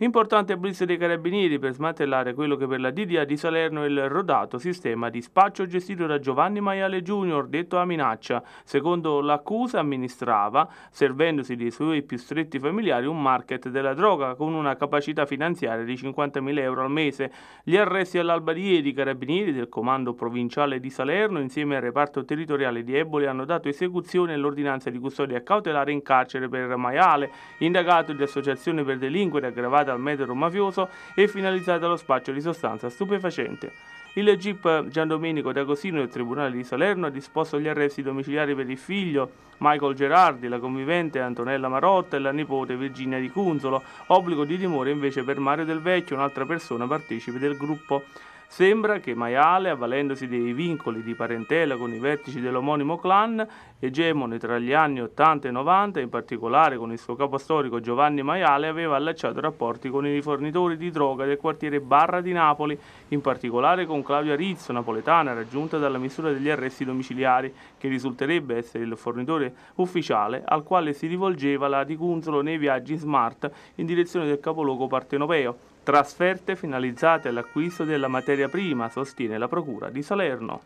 Importante blitz dei carabinieri per smantellare quello che per la DDA di Salerno è il rodato sistema di spaccio gestito da Giovanni Maiale Jr., detto a minaccia. Secondo l'accusa amministrava, servendosi dei suoi più stretti familiari, un market della droga con una capacità finanziaria di 50.000 euro al mese. Gli arresti all'alba di ieri i carabinieri del comando provinciale di Salerno insieme al reparto territoriale di Eboli hanno dato esecuzione all'ordinanza di custodia cautelare in carcere per Maiale, indagato di associazione per delinquere aggravata destinata al metodo mafioso e finalizzata allo spaccio di sostanza stupefacente. Il GIP Giandomenico D'Agosino del Tribunale di Salerno ha disposto gli arresti domiciliari per il figlio Michael Gerardi, la convivente Antonella Marotta e la nipote Virginia Di Cunzolo, obbligo di dimora invece per Mario Del Vecchio, un'altra persona partecipe del gruppo. Sembra che Maiale, avvalendosi dei vincoli di parentela con i vertici dell'omonimo clan, egemone tra gli anni 80 e 90, in particolare con il suo capo storico Giovanni Maiale, aveva allacciato rapporti con i fornitori di droga del quartiere Barra di Napoli, in particolare con Claudia Rizzo, napoletana, raggiunta dalla misura degli arresti domiciliari, che risulterebbe essere il fornitore ufficiale al quale si rivolgeva la di Cunzolo nei viaggi smart in direzione del capoluogo partenopeo Trasferte finalizzate all'acquisto della materia prima, sostiene la Procura di Salerno.